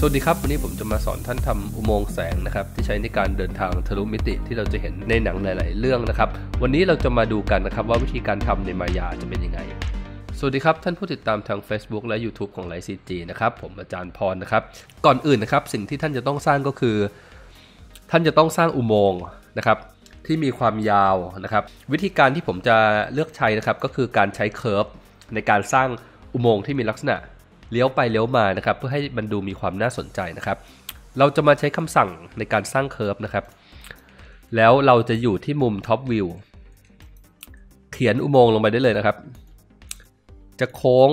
สวัสดีครับ วันนี้ผมจะมาสอนท่านทำอุโมงค์แสงนะครับ ที่ใช้ในการเดินทางทะลุมิติที่เราจะเห็นในหนังหลาย ๆ เรื่องนะครับ วันนี้เราจะมาดูกันนะครับว่าวิธีการทำในมายาจะเป็นยังไง สวัสดีครับท่านผู้ติดตามทาง Facebook และ YouTube ของไลซีจีนะครับ ผมอาจารย์พรนะครับก่อนอื่นนะครับสิ่งที่ท่านจะต้องสร้างก็คือ ท่านจะต้องสร้างอุโมงค์นะครับที่มีความยาวนะครับวิธีการที่ผมจะเลือกใช้นะครับก็คือการใช้เคอร์ฟในการสร้างอุโมงค์ที่มีลักษณะเลี้ยวไปเลี้ยวมานะครับเพื่อให้มันดูมีความน่าสนใจนะครับเราจะมาใช้คำสั่งในการสร้างเคอร์ฟนะครับแล้วเราจะอยู่ที่มุมท็อปวิวเขียนอุโมงค์ลงไปได้เลยนะครับ จะโค้ง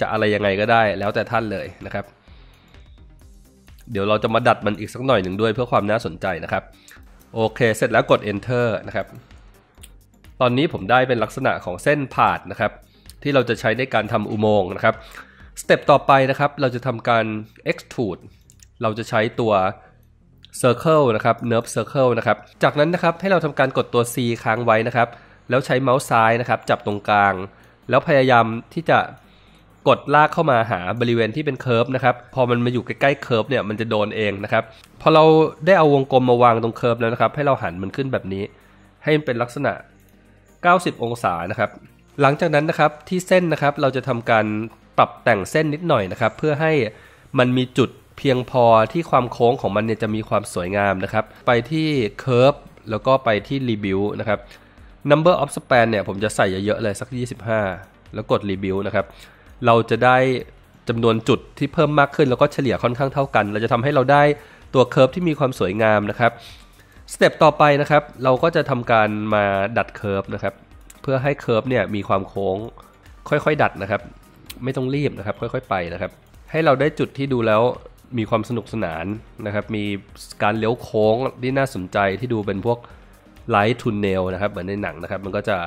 จะอะไรยังไงก็ได้แล้วแต่ท่านเลยนะครับ เดี๋ยวเราจะมาดัดมันอีกสักหน่อยหนึ่งด้วยเพื่อความน่าสนใจนะครับโอเค เสร็จแล้วกด enter นะครับตอนนี้ผมได้เป็นลักษณะของเส้นผ่านนะครับที่เราจะใช้ในการทำอุโมงค์นะครับสเต็ปต่อไปนะครับ เราจะทำการ extrude เราจะใช้ตัว circle นะครับ nerve circle นะครับ จากนั้นนะครับ ให้เราทำการกดตัว C ค้างไว้นะครับ แล้วใช้เมาส์ซ้ายนะครับ จับตรงกลาง แล้วพยายามที่จะกดลากเข้ามาหาบริเวณที่เป็นเคิร์ฟนะครับ พอมันมาอยู่ใกล้ๆเคิร์ฟเนี่ย มันจะโดนเองนะครับ พอเราได้เอาวงกลมมาวางตรงเคิร์ฟแล้วนะครับ ให้เราหันมันขึ้นแบบนี้ ให้มันเป็นลักษณะ 90 องศานะครับ หลังจากนั้นนะครับ ที่เส้นนะครับ เราจะทำการปรับแต่งเส้นนิดหน่อยนะครับ เพื่อให้มันมีจุดเพียงพอที่ความโค้งของมันเนี่ยจะมีความสวยงามนะครับ ไปที่ Curve แล้วก็ไปที่ Rebuild นะครับ Number of Span เนี่ยผมจะใส่เยอะๆเลยสัก 25 แล้วกด Rebuild นะครับ เราจะได้จำนวนจุดที่เพิ่มมากขึ้น แล้วก็เฉลี่ยค่อนข้างเท่ากันเราจะทำให้เราได้ตัวเคิร์ฟที่มีความสวยงามนะครับสเต็ปต่อไปนะครับเราก็จะทำการมาดัดเคิร์ฟนะครับเพื่อให้เคิร์ฟเนี่ยมีความโค้งค่อยๆดัดนะครับไม่ต้องรีบนะครับ ค่อยๆ ไปนะครับ ให้เราได้จุดที่ดูแล้วมีความสนุกสนานนะครับ มีการเลี้ยวโค้งที่น่าสนใจที่ดูเป็นพวกไลท์ทูเนลนะครับ เหมือนในหนังนะครับ มันก็จะ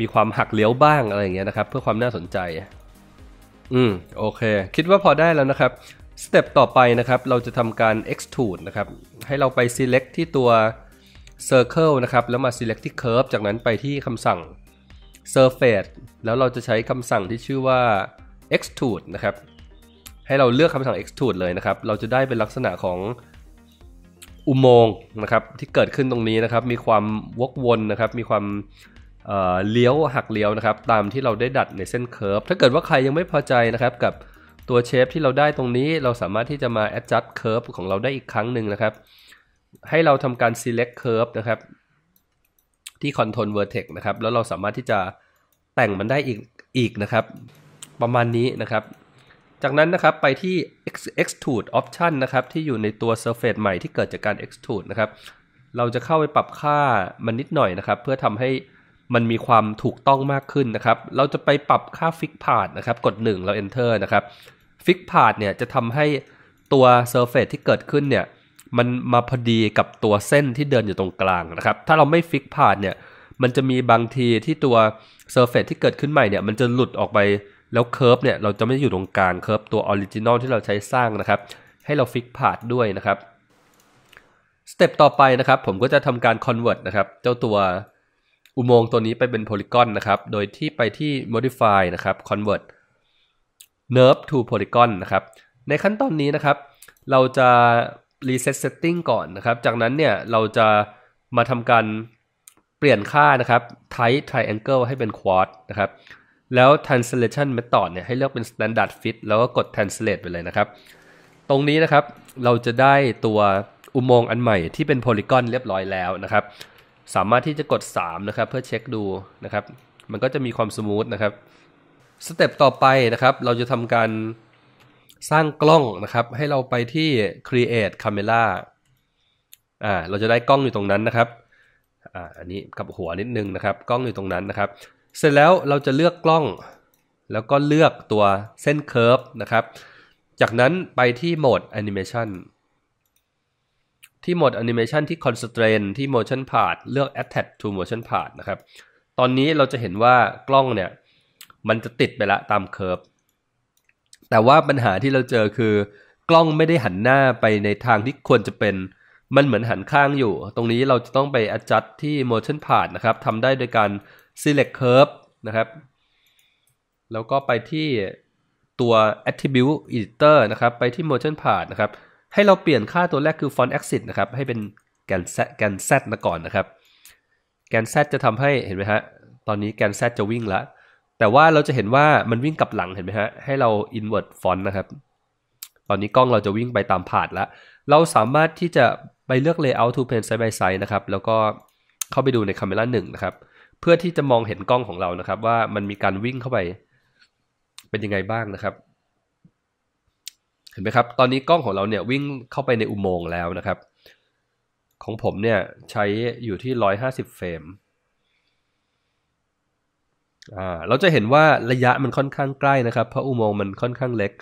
มีความหักเลี้ยวบ้างอะไรอย่างเงี้ยนะครับ เพื่อความน่าสนใจ อืมโอเค คิดว่าพอได้แล้วนะครับ สเต็ปต่อไปนะครับ เราจะทำการ extrude นะครับ ให้เราไป select ที่ตัว circle นะครับแล้วมา select ที่ curve จากนั้นไปที่คำสั่ง surface แล้วเราจะใช้คำสั่งที่ชื่อว่า extrude นะครับให้เราเลือกคำสั่ง extrude เลยนะครับ เราจะได้เป็นลักษณะของอุโมงค์นะครับที่เกิดขึ้นตรงนี้นะครับ มีความวกวนนะครับมีความเลี้ยวหักเลี้ยวนะครับ ตามที่เราได้ดัดในเส้นเคอร์ฟถ้าเกิดว่าใครยังไม่พอใจนะครับกับตัวเชฟที่เราได้ตรงนี้เราสามารถที่จะมา adjust curve ของเราได้อีกครั้งหนึ่งนะครับ ให้เราทำการ select curve นะครับที่ control vertex นะครับแล้วเราสามารถที่จะแต่งมันได้อีกอีกนะครับประมาณนี้นะครับ จากนั้นนะครับไปที่ extrude option นะครับ ที่อยู่ในตัว surface ใหม่ที่เกิดจากการ extrude นะครับเราจะเข้าไปปรับค่ามันนิดหน่อยนะครับ เพื่อทำให้มันมีความถูกต้องมากขึ้นนะครับ เราจะไปปรับค่า fix part นะครับ กด1เรา enter นะครับ fix part เนี่ยจะทำให้ตัว surface ที่เกิดขึ้นเนี่ยมันมาพอดีกับตัวเส้นที่เดินอยู่ตรงกลางนะครับถ้าเราไม่ Fix p a r t เนี่ยมันจะมีบางทีที่ตัว Surface ที่เกิดขึ้นใหม่เนี่ยมันจะหลุดออกไปแล้วเคิร์ฟเนี่ยเราจะไม่อยู่ตรงกลางเคิร์ฟตัวออริจินอลที่เราใช้สร้างนะครับ ให้เราฟิกพาดด้วยนะครับ สเต็ปต่อไปนะครับผมก็จะทำการคอนเวิร์ตนะครับเจ้าตัวอุโมงค์ตัวนี้ไปเป็นโพลิกอนนะครับโดยที่ไปที่ modify นะครับ convert nerve to polygon นะครับ ในขั้นตอนนี้นะครับเราจะ reset setting ก่อนนะครับ จากนั้นเนี่ยเราจะมาทำการเปลี่ยนค่านะครับ type triangle ให้เป็น quad นะครับแล้ว translation method เนี่ยให้เลือกเป็น standard fit แล้วก็กด translate ไปเลยนะครับ ตรงนี้นะครับ เราจะได้ตัวอุโมงค์อันใหม่ที่เป็นโพลีกอนเรียบร้อยแล้วนะครับ สามารถที่จะกด3นะครับ เพื่อเช็คดูนะครับ มันก็จะมีความสมูทนะครับ สเต็ปต่อไปนะครับเราจะทำการสร้างกล้องนะครับ ให้เราไปที่ create camera อ่าเราจะได้กล้องอยู่ตรงนั้นนะครับ อ่าอันนี้กับหัวนิดนึงนะครับ กล้องอยู่ตรงนั้นนะครับเสร็จแล้วเราจะเลือกกล้อง แล้วก็เลือกตัวเส้นเคอร์ฟนะครับ จากนั้นไปที่โหมดแอนิเมชันที่โหมดแอนิเมชันที่ constraint ที่ motion path เลือก attach to motion path นะครับ ตอนนี้เราจะเห็นว่ากล้องเนี่ย มันจะติดไปละตามเคอร์ฟแต่ว่าปัญหาที่เราเจอคือ กล้องไม่ได้หันหน้าไปในทางที่ควรจะเป็นมันเหมือนหันข้างอยู่ ตรงนี้เราจะต้องไป adjust ที่ motion path นะครับทำได้โดยการ select curve นะครับแล้วก็ไปที่ตัว attribute editor นะครับไปที่ motion path นะครับให้เราเปลี่ยนค่าตัวแรกคือ font axis นะครับ ให้เป็นแกนแซแกนแซดมาก่อนนะครับ แกนแซจะทำให้เห็นไหมฮะตอนนี้แกนแซจะวิ่งละแต่ว่าเราจะเห็นว่ามันวิ่งกลับหลังเห็นไหมฮะให้เรา invert font นะครับ ตอนนี้กล้องเราจะวิ่งไปตามผาดละเราสามารถที่จะไปเลือก layout to plane side by side นะครับแล้วก็เข้าไปดูใน camera งนะครับเพื่อที่จะมองเห็นกล้องของเรานะครับ ว่ามันมีการวิ่งเข้าไปเป็นยังไงบ้างนะครับ เห็นไหมครับ ตอนนี้กล้องของเราเนี่ยวิ่งเข้าไปในอุโมงค์แล้วนะครับ ของผมเนี่ยใช้อยู่ที่ร้0อยหาสิบเฟรมอ่าเราจะเห็นว่าระยะมันค่อนข้างใกล้นะครับ เพราะอุโมงค์มันค่อนข้างเล็ก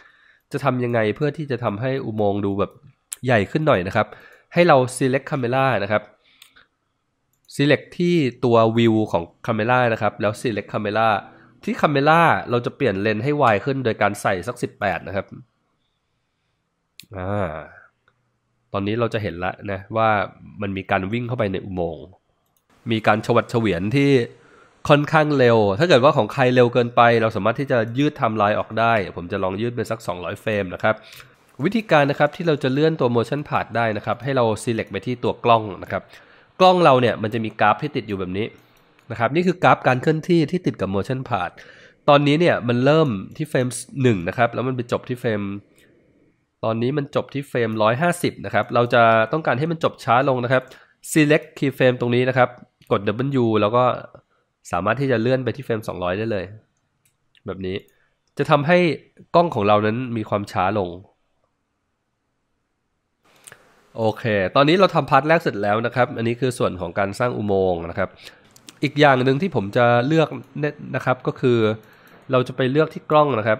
จะทำยังไงเพื่อที่จะทำให้อุโมงค์ดูแบบใหญ่ขึ้นหน่อยนะครับให้เรา select camera นะครับ select ที่ตัววิวของ camera นะครับ แล้ว select camera ที่ camera เราจะเปลี่ยนเลนส์ให้ายขึ้น โดยการใส่สัก 18 นะครับอ่าตอนนี้เราจะเห็นแล้วนะว่ามันมีการวิ่งเข้าไปในอุโมงค์ มีการชวัดเฉวียนที่ค่อนข้างเร็ว ถ้าเกิดว่าของใครเร็วเกินไป เราสามารถที่จะยืดทำลายออกได้ ผมจะลองยืดเป็นสัก 200เฟรมนะครับ วิธีการนะครับที่เราจะเลื่อนตัว motion path ได้นะครับ ให้เรา select ไปที่ตัวกล้องนะครับกล้องเราเนี่ยมันจะมีกราฟที่ติดอยู่แบบนี้นะครับนี่คือกราฟการเคลื่อนที่ที่ติดกับ motion path ตอนนี้เนี่ยมันเริ่มที่เฟรม1นะครับแล้วมันไปจบที่เฟรมตอนนี้มันจบที่เฟรม150 นะครับ เราจะต้องการให้มันจบช้าลงนะครับ select keyframe ตรงนี้นะครับ กด W แล้วก็สามารถที่จะเลื่อนไปที่เฟรม200 ได้เลย แบบนี้จะทำให้กล้องของเรานั้นมีความช้าลงโอเค ตอนนี้เราทำพาร์ทแรกเสร็จแล้วนะครับ อันนี้คือส่วนของการสร้างอุโมงค์นะครับ อีกอย่างหนึ่งที่ผมจะเลือกเน็นะครับก็คือเราจะไปเลือกที่กล้องนะครับ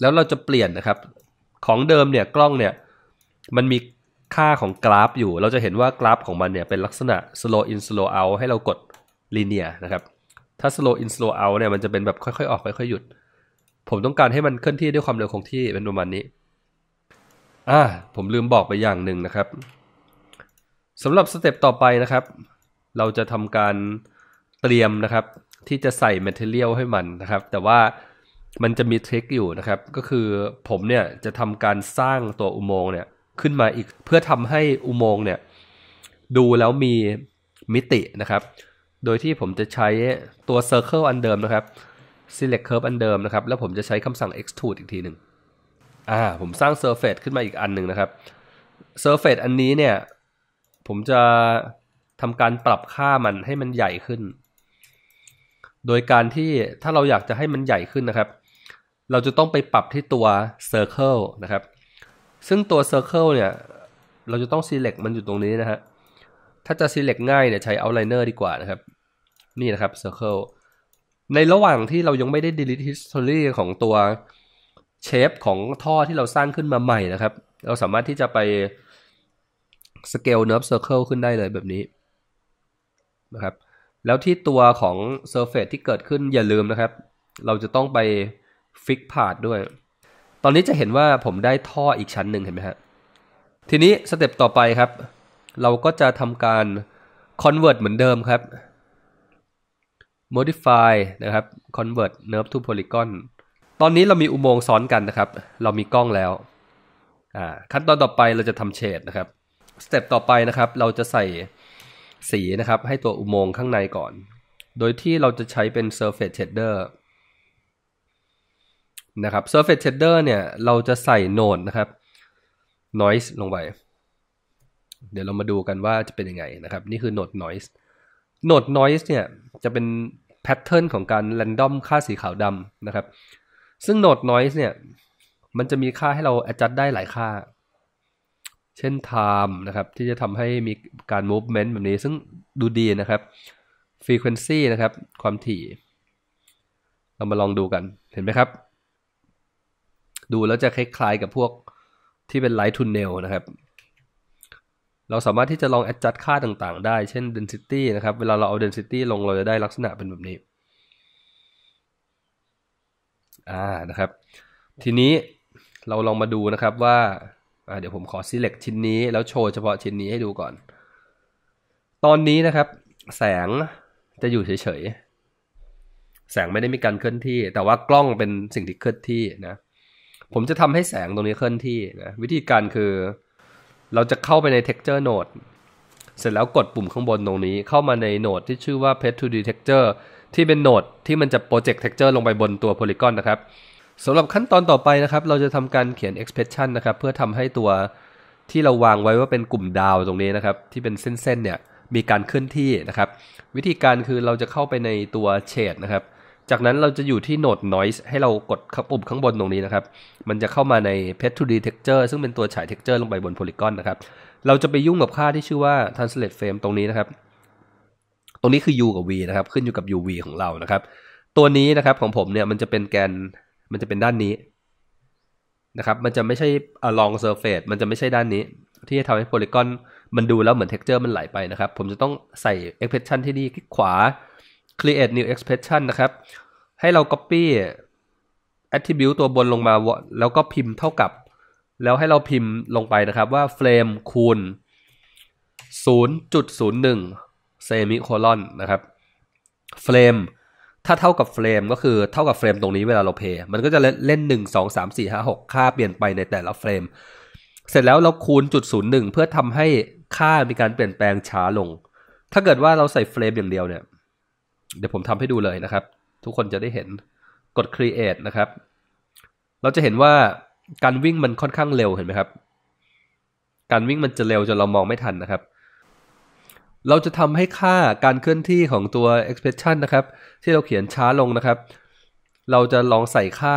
แล้วเราจะเปลี่ยนนะครับ ของเดิมเนี่ยกล้องเนี่ยมันมีค่าของกราฟอยู่ เราจะเห็นว่ากราฟของมันเนี่ยเป็นลักษณะ slow in slow out ให้เรากด linear นะครับ ถ้า slow in slow out เนี่ยมันจะเป็นแบบค่อยๆ ออกค่อยๆ หยุด ผมต้องการให้มันเคลื่อนที่ด้วยความเร็วคงที่เป็นประมาณนี้่าผมลืมบอกไปอย่างหนึ่งนะครับสำหรับสเต็ปต่อไปนะครับ เราจะทำการเตรียมนะครับ ที่จะใส่ Material ให้มันนะครับ แต่ว่ามันจะมีทริคอยู่นะครับ ก็คือผมเนี่ยจะทำการสร้างตัวอุโมงค์เนี่ยขึ้นมาอีก เพื่อทำให้อุโมงค์เนี่ยดูแล้วมีมิตินะครับ โดยที่ผมจะใช้ตัว Circle อันเดิมนะครับ Select Curve อันเดิมนะครับ แล้วผมจะใช้คำสั่ง Extrude อีกทีหนึ่งอ่าผมสร้าง Surface ขึ้นมาอีกอันหนึ่งนะครับ Surface อันนี้เนี่ย ผมจะทำการปรับค่ามันให้มันใหญ่ขึ้น โดยการที่ถ้าเราอยากจะให้มันใหญ่ขึ้นนะครับ เราจะต้องไปปรับที่ตัว Circle นะครับซึ่งตัว Circle เนี่ยเราจะต้อง select มันอยู่ตรงนี้นะฮะถ้าจะ select ง่ายเนี่ยใช้ outliner ดีกว่านะครับนี่นะครับ circle ในระหว่างที่เรายังไม่ได้ delete history ของตัวเชฟของท่อที่เราสร้างขึ้นมาใหม่นะครับ เราสามารถที่จะไป สเกลเนิร์ฟเซอร์เคิลขึ้นได้เลยแบบนี้นะครับ แล้วที่ตัวของ Surface ที่เกิดขึ้นอย่าลืมนะครับ เราจะต้องไปฟิกพาดด้วย ตอนนี้จะเห็นว่าผมได้ท่ออีกชั้นหนึ่งเห็นไหมับ ทีนี้สเต็ปต่อไปครับ เราก็จะทำการ convert เหมือนเดิมครับ modify นะครับ convert nerve to polygon ตอนนี้เรามีอุโมงค์ซ้อนกันนะครับ เรามีกล้องแล้ว อ่าขั้นตอนต่อไปเราจะทำเฉดนะครับสเต็ปต่อไปนะครับ เราจะใส่สีนะครับ ให้ตัวอุโมงค์ข้างในก่อน โดยที่เราจะใช้เป็น surface shader นะครับ surface shader เนี่ยเราจะใส่โนดนะครับ noise ลงไป เดี๋ยวเรามาดูกันว่าจะเป็นยังไงนะครับ นี่คือโนด noise โนด noise เนี่ยจะเป็นแพทเทิร์นของการ random ค่าสีขาวดำนะครับซึ่ง Node Noise เนี่ย มันจะมีค่าให้เรา adjust ได้หลายค่า เช่น time นะครับ ที่จะทำให้มีการ movement แบบนี้ซึ่งดูดีนะครับ frequency นะครับ ความถี่ เรามาลองดูกันเห็นไหมครับ ดูแล้วจะคล้ายๆกับพวกที่เป็น light tunnel นะครับ เราสามารถที่จะลอง adjust ค่าต่างๆได้เช่น density นะครับ เวลาเราเอา density ลงเราจะได้ลักษณะเป็นแบบนี้อ่านะครับ ทีนี้เราลองมาดูนะครับว่าเดี๋ยวผมขอ select ชิ้นนี้แล้วโชว์เฉพาะชิ้นนี้ให้ดูก่อน ตอนนี้นะครับ แสงจะอยู่เฉยๆ แสงไม่ได้มีการเคลื่อนที่ แต่ว่ากล้องเป็นสิ่งที่เคลื่อนที่นะผมจะทำให้แสงตรงนี้เคลื่อนที่นะวิธีการคือเราจะเข้าไปใน texture node เสร็จแล้วกดปุ่มข้างบนตรงนี้ เข้ามาในโหนดที่ชื่อว่า pet to detector ที่เป็นโหนดที่มันจะโปรเจกต์เท็กเจอร์ลงไปบนตัวโพลีกอนนะครับสำหรับขั้นตอนต่อไปนะครับ เราจะทำการเขียน expression นะครับ เพื่อทำให้ตัวที่เราวางไว้ว่าเป็นกลุ่มดาวตรงนี้นะครับที่เป็นเส้นๆเนี่ยมีการเคลื่อนที่นะครับ วิธีการคือเราจะเข้าไปในตัวเฉดนะครับจากนั้นเราจะอยู่ที่โหนด noise ให้เรากดปุ่มข้างบนตรงนี้นะครับ มันจะเข้ามาใน pet to d t e c t u r e ซึ่งเป็นตัวฉาย texture ลงไปบนโพลีกอนนะครับ เราจะไปยุ่งกับค่าที่ชื่อว่า translate frame ตรงนี้นะครับตรงนี้คือ u กับ v นะครับ ขึ้นอยู่กับ uv ของเรานะครับ ตัวนี้นะครับของผมเนี่ยมันจะเป็นแกนมันจะเป็นด้านนี้นะครับ มันจะไม่ใช่ l o n g surface มันจะไม่ใช่ด้านนี้ ที่จะทำให้โพล y กอนมันดูแล้วเหมือนเท็กเจอร์มันไหลไปนะครับ ผมจะต้องใส่ expression ที่นี่คลิกขวา create new expression นะครับ ให้เรา copy attribute ตัวบนลงมาแล้วก็พิมพ์เท่ากับ แล้วให้เราพิมพ์ลงไปนะครับ ว่า frame คูณ0.01เซมิโคลอนนะครับเฟรมถ้าเท่ากับเฟรมก็คือเท่ากับเฟรมตรงนี้เวลาเราเพย์มันก็จะเล่น 1 2 3 4 5 6 ค่าเปลี่ยนไปในแต่ละเฟรม เสร็จแล้วเราคูณจุดศูนย์หนึ่งเพื่อทำให้ค่ามีการเปลี่ยนแปลงช้าลง ถ้าเกิดว่าเราใส่เฟรมอย่างเดียวเนี่ย เดี๋ยวผมทำให้ดูเลยนะครับ ทุกคนจะได้เห็นกด create นะครับ เราจะเห็นว่าการวิ่งมันค่อนข้างเร็วเห็นไหมครับ การวิ่งมันจะเร็วจนเรามองไม่ทันนะครับเราจะทำให้ค่าการเคลื่อนที่ของตัว expression นะครับ ที่เราเขียนช้าลงนะครับ เราจะลองใส่ค่า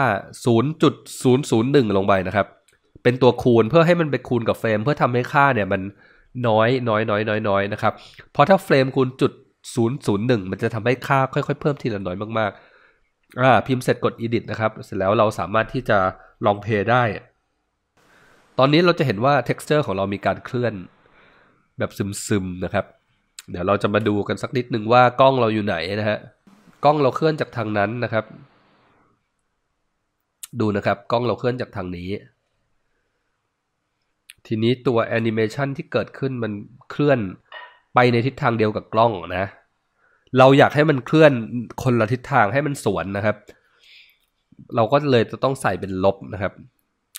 0.001 ลงไปนะครับ เป็นตัวคูณเพื่อให้มันไปคูณกับเฟรมเพื่อทำให้ค่าเนี่ยมันน้อย น้อยน้อยน้อยน้อยนะครับเพราะถ้าเฟรมคูณจุด001 มันจะทำให้ค่าค่อยๆเพิ่มทีละน้อยมากๆอ่าพิมพ์เสร็จกด edit นะครับ เสร็จแล้วเราสามารถที่จะลองเพย์ได้ ตอนนี้เราจะเห็นว่า texture ของเรามีการเคลื่อนแบบซึมๆนะครับเดี๋ยวเราจะมาดูกันสักนิดหนึ่งว่ากล้องเราอยู่ไหนนะฮะกล้องเราเคลื่อนจากทางนั้นนะครับ ดูนะครับ กล้องเราเคลื่อนจากทางนี้ทีนี้ตัวแอนิเมชันที่เกิดขึ้นมันเคลื่อนไปในทิศทางเดียวกับกล้องนะเราอยากให้มันเคลื่อนคนละทิศทางให้มันสวนนะครับ เราก็เลยจะต้องใส่เป็นลบนะครับ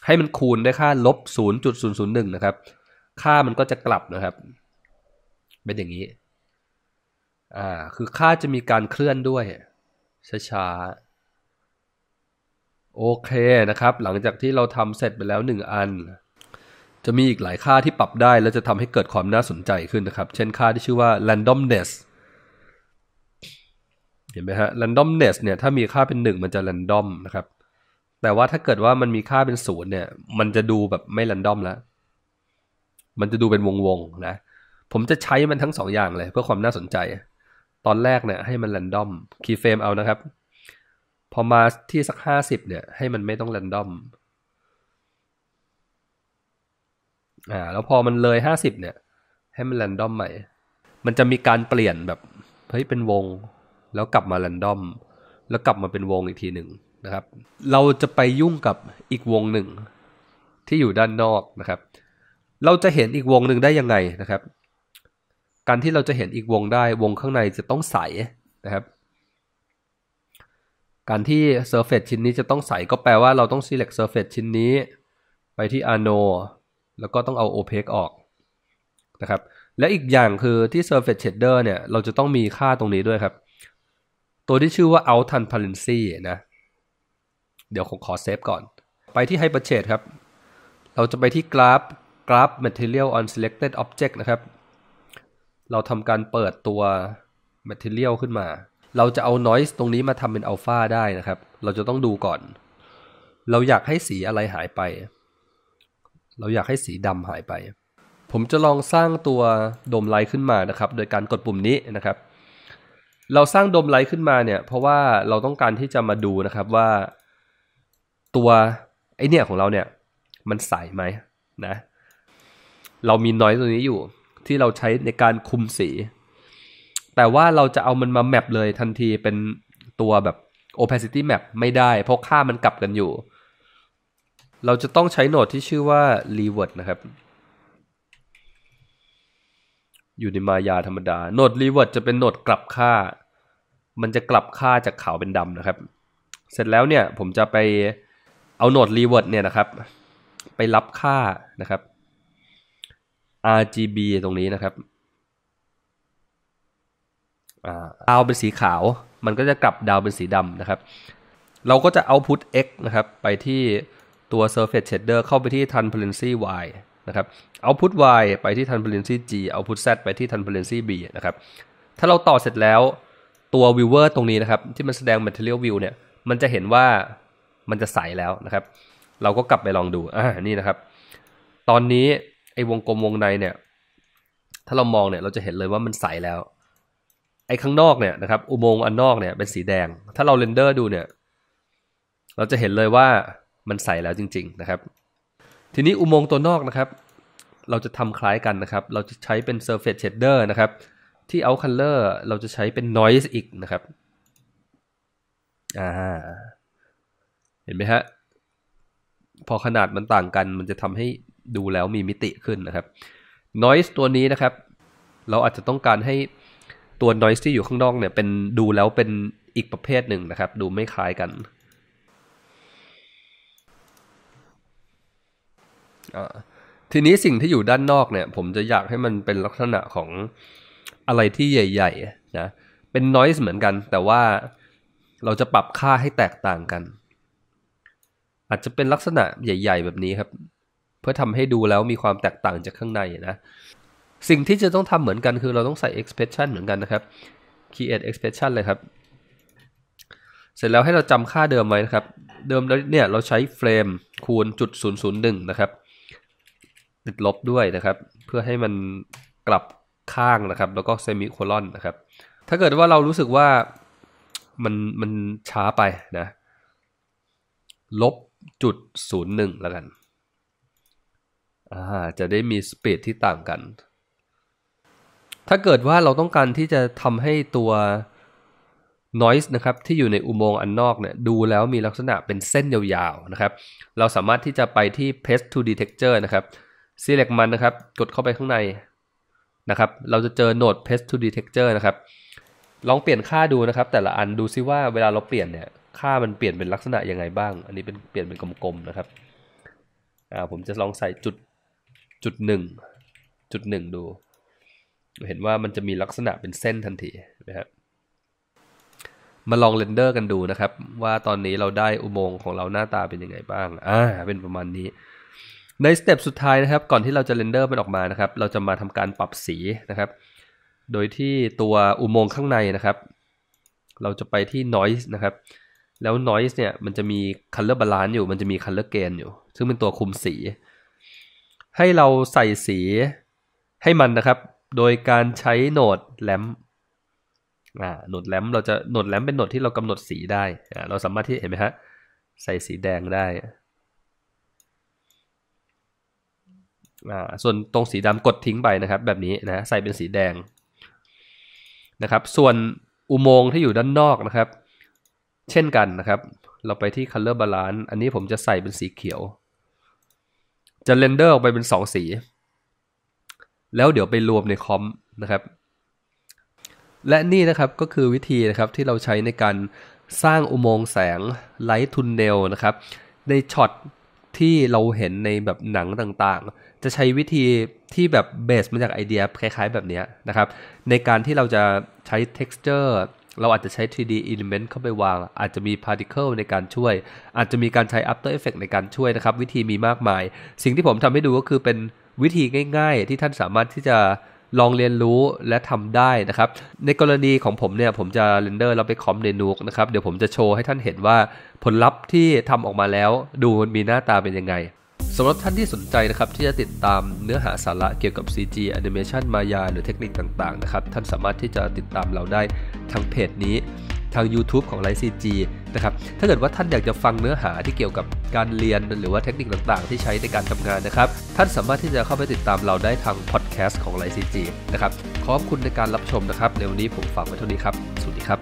ให้มันคูณด้วยค่าลบ0.001นะครับ ค่ามันก็จะกลับนะครับเป็นอย่างนี้ อ่า คือค่าจะมีการเคลื่อนด้วยช้าๆ โอเคนะครับ หลังจากที่เราทำเสร็จไปแล้วหนึ่งอัน จะมีอีกหลายค่าที่ปรับได้ และจะทำให้เกิดความน่าสนใจขึ้นนะครับ เช่นค่าที่ชื่อว่า randomness เห็นไหมฮะ randomness เนี่ย ถ้ามีค่าเป็นหนึ่งมันจะ random นะครับ แต่ว่าถ้าเกิดว่ามันมีค่าเป็นศูนย์เนี่ย มันจะดูแบบไม่ random แล้ว มันจะดูเป็นวงๆ นะเผมจะใช้มันทั้งสองอย่างเลยเพื่อความน่าสนใจ ตอนแรกเนี่ยให้มันแรนดอมคีย์เฟรมเอานะครับพอมาที่สักห้าสิบเนี่ยให้มันไม่ต้องแรนดอมอ่าแล้วพอมันเลยห้าสิบเนี่ย ให้มันแรนดอมใหม่ มันจะมีการเปลี่ยนแบบเฮ้ยเป็นวง แล้วกลับมาแรนดอมแล้วกลับมาเป็นวงอีกทีหนึ่งนะครับ เราจะไปยุ่งกับอีกวงหนึ่งที่อยู่ด้านนอกนะครับ เราจะเห็นอีกวงหนึ่งได้ยังไงนะครับการที่เราจะเห็นอีกวงได้วงข้างในจะต้องใสนะครับ การที่ Surface ชิ้นนี้จะต้องใส ก็แปลว่าเราต้อง select Surface ชิ้นนี้ ไปที่ a n o แล้วก็ต้องเอา Opaque ออกนะครับ และอีกอย่างคือที่ Surface Shader เนี่ยเราจะต้องมีค่าตรงนี้ด้วยครับ ตัวที่ชื่อว่า Out Transparency นะเดี๋ยวผมขอเซฟก่อน ไปที่ Hyper Shade ครับ เราจะไปที่กราฟกราฟ Material on Selected Object นะครับเราทำการเปิดตัว Material ขึ้นมา เราจะเอา Noise ตรงนี้มาทำเป็นอัลฟาได้นะครับ เราจะต้องดูก่อน เราอยากให้สีอะไรหายไป เราอยากให้สีดำหายไป ผมจะลองสร้างตัวโดมไลท์ขึ้นมานะครับ โดยการกดปุ่มนี้นะครับ เราสร้างโดมไลท์ขึ้นมาเนี่ย เพราะว่าเราต้องการที่จะมาดูนะครับว่าตัวไอเนี่ยของเราเนี่ย มันใสไหมนะ เรามีน้อยตัวนี้อยู่ที่เราใช้ในการคุมสี แต่ว่าเราจะเอามันมาแมปเลยทันทีเป็นตัวแบบ opacity map ไม่ได้เพราะค่ามันกลับกันอยู่ เราจะต้องใช้โหนดที่ชื่อว่า r e w e r d นะครับ อยู่ในมายาธรรมดาโหนด r e w e r d จะเป็นโหนดกลับค่า มันจะกลับค่าจากขาวเป็นดำนะครับ เสร็จแล้วเนี่ยผมจะไปเอาโหนด r e w e r d เนี่ยนะครับ ไปรับค่านะครับ RGB ตรงนี้นะครับดาวเป็นสีขาว มันก็จะกลับดาวเป็นสีดำนะครับ เราก็จะ output x นะครับ ไปที่ตัว surface shader เข้าไปที่ transparency y นะครับ output y ไปที่ transparency g output z ไปที่ transparency b นะครับถ้าเราต่อเสร็จแล้วตัว viewer ตรงนี้นะครับ ที่มันแสดง material view เนี่ย มันจะเห็นว่ามันจะใสแล้วนะครับ เราก็กลับไปลองดูอ่านี่นะครับ ตอนนี้ไอ้วง กลม วง ในเนี่ย ถ้าเรามองเนี่ย เราจะเห็นเลยว่ามันใสแล้ว ไอ้ข้างนอกเนี่ยนะครับ อุโมงค์อันนอกเนี่ย เป็นสีแดง ถ้าเราเรนเดอร์ดูเนี่ย เราจะเห็นเลยว่ามันใสแล้วจริง ๆนะครับ ทีนี้อุโมงค์ตัวนอกนะครับ เราจะทำคล้ายกันนะครับ เราจะใช้เป็น Surface Shader นะครับ ที่ Out Color เราจะใช้เป็น Noise อีกนะครับ อ่า เห็นไหมฮะ พอขนาดมันต่างกัน มันจะทำให้ดูแล้วมีมิติขึ้นนะครับ noise ตัวนี้นะครับ เราอาจจะต้องการให้ตัว noise ที่อยู่ข้างนอก เนี่ย เป็นดูแล้วเป็นอีกประเภทหนึ่งนะครับ ดูไม่คล้ายกันทีนี้สิ่งที่อยู่ด้านนอกเนี่ย ผมจะอยากให้มันเป็นลักษณะของอะไรที่ใหญ่ ๆ นะ เป็น noise เหมือนกัน แต่ว่าเราจะปรับค่าให้แตกต่างกัน อาจจะเป็นลักษณะใหญ่ ๆ แบบนี้ครับเพื่อทำให้ดูแล้วมีความแตกต่างจากข้างในนะ สิ่งที่จะต้องทำเหมือนกัน คือเราต้องใส่ expression เหมือนกันนะครับ create expression เลยครับ เสร็จแล้วให้เราจำค่าเดิมไว้นะครับ เดิมเนี่ยเราใช้ frame คูณจุดศูนย์ศูนย์หนนึ่งะครับ ติดลบด้วยนะครับ เพื่อให้มันกลับข้างนะครับ แล้วก็ semi colon นะครับ ถ้าเกิดว่าเรารู้สึกว่ามันมันช้าไปนะ ลบจุดศูนย์หนึ่งแล้วกันอ่าจะได้มีสปีดที่ต่างกัน ถ้าเกิดว่าเราต้องการที่จะทำให้ตัว noise นะครับที่อยู่ในอุโมงค์อันนอกเนี่ยดูแล้วมีลักษณะเป็นเส้นยาวๆ นะครับเราสามารถที่จะไปที่ p a s t to detector นะครับ select มันนะครับกดเข้าไปข้างในนะครับเราจะเจอโหนด p a s t to detector นะครับลองเปลี่ยนค่าดูนะครับ แต่ละอันดูซิว่าเวลาเราเปลี่ยนเนี่ยค่ามันเปลี่ยนเป็นลักษณะยังไงบ้าง อันนี้เป็นเปลี่ยนเป็นกลมๆ นะครับ อ่าผมจะลองใส่จุดจุดหนึ่งจุดหนึ่งดูเห็นว่ามันจะมีลักษณะเป็นเส้นทันทีนะครับมาลองเรนเดอร์กันดูนะครับ ว่าตอนนี้เราได้อุโมงค์ของเราหน้าตาเป็นยังไงบ้างอ่าเป็นประมาณนี้ ในสเต็ปสุดท้ายนะครับก่อนที่เราจะเรนเดอร์มันออกมานะครับเราจะมาทำการปรับสีนะครับ โดยที่ตัวอุโมงค์ข้างในนะครับ เราจะไปที่ noise นะครับแล้ว noise เนี่ยมันจะมี color balance อยู่ มันจะมี color gain อยู่ ซึ่งเป็นตัวคุมสีให้เราใส่สีให้มันนะครับ โดยการใช้โหนดแลมโหนดแลม เราจะโหนดแลมเป็นโหนดที่เรากำหนดสีได้ เราสามารถที่เห็นไหมฮะ ใส่สีแดงได้ ส่วนตรงสีดำกดทิ้งไปนะครับ แบบนี้นะ ใส่เป็นสีแดงนะครับ ส่วนอุโมงค์ที่อยู่ด้านนอกนะครับ เช่นกันนะครับ เราไปที่ color balance อันนี้ผมจะใส่เป็นสีเขียวจะเรนเดอร์ออกไปเป็นสองสี แล้วเดี๋ยวไปรวมในคอมนะครับ และนี่นะครับก็คือวิธีนะครับที่เราใช้ในการสร้างอุโมงค์แสงไลท์ทุนเนลนะครับ ในช็อตที่เราเห็นในแบบหนังต่างๆ จะใช้วิธีที่แบบเบสมาจากไอเดียคล้าย ๆ แบบนี้นะครับ ในการที่เราจะใช้เท็ซ์เจอร์เราอาจจะใช้ 3D element เข้าไปวาง อาจจะมี particle ในการช่วย อาจจะมีการใช้ after effect ในการช่วยนะครับ วิธีมีมากมาย สิ่งที่ผมทำให้ดูก็คือเป็นวิธีง่ายๆ ที่ท่านสามารถที่จะลองเรียนรู้และทำได้นะครับ ในกรณีของผมเนี่ย ผมจะเรนเดอร์เราไปคอมในนูกนะครับ เดี๋ยวผมจะโชว์ให้ท่านเห็นว่าผลลัพธ์ที่ทำออกมาแล้วดูมันมีหน้าตาเป็นยังไงสำหรับท่านที่สนใจนะครับ ที่จะติดตามเนื้อหาสาระเกี่ยวกับ CG Animation มายาหรือเทคนิคต่างๆนะครับท่านสามารถที่จะติดตามเราได้ทางเพจนี้ ทาง YouTube ของไลซีจีนะครับถ้าเกิดว่าท่านอยากจะฟังเนื้อหาที่เกี่ยวกับการเรียนหรือว่าเทคนิคต่างๆ ที่ใช้ในการทำงานนะครับ ท่านสามารถที่จะเข้าไปติดตามเราได้ทางพอดแคสต์ของไลซีจีนะครับขอบคุณในการรับชมนะครับในวันนี้ผมฝากไว้เท่านี้ครับ สวัสดีครับ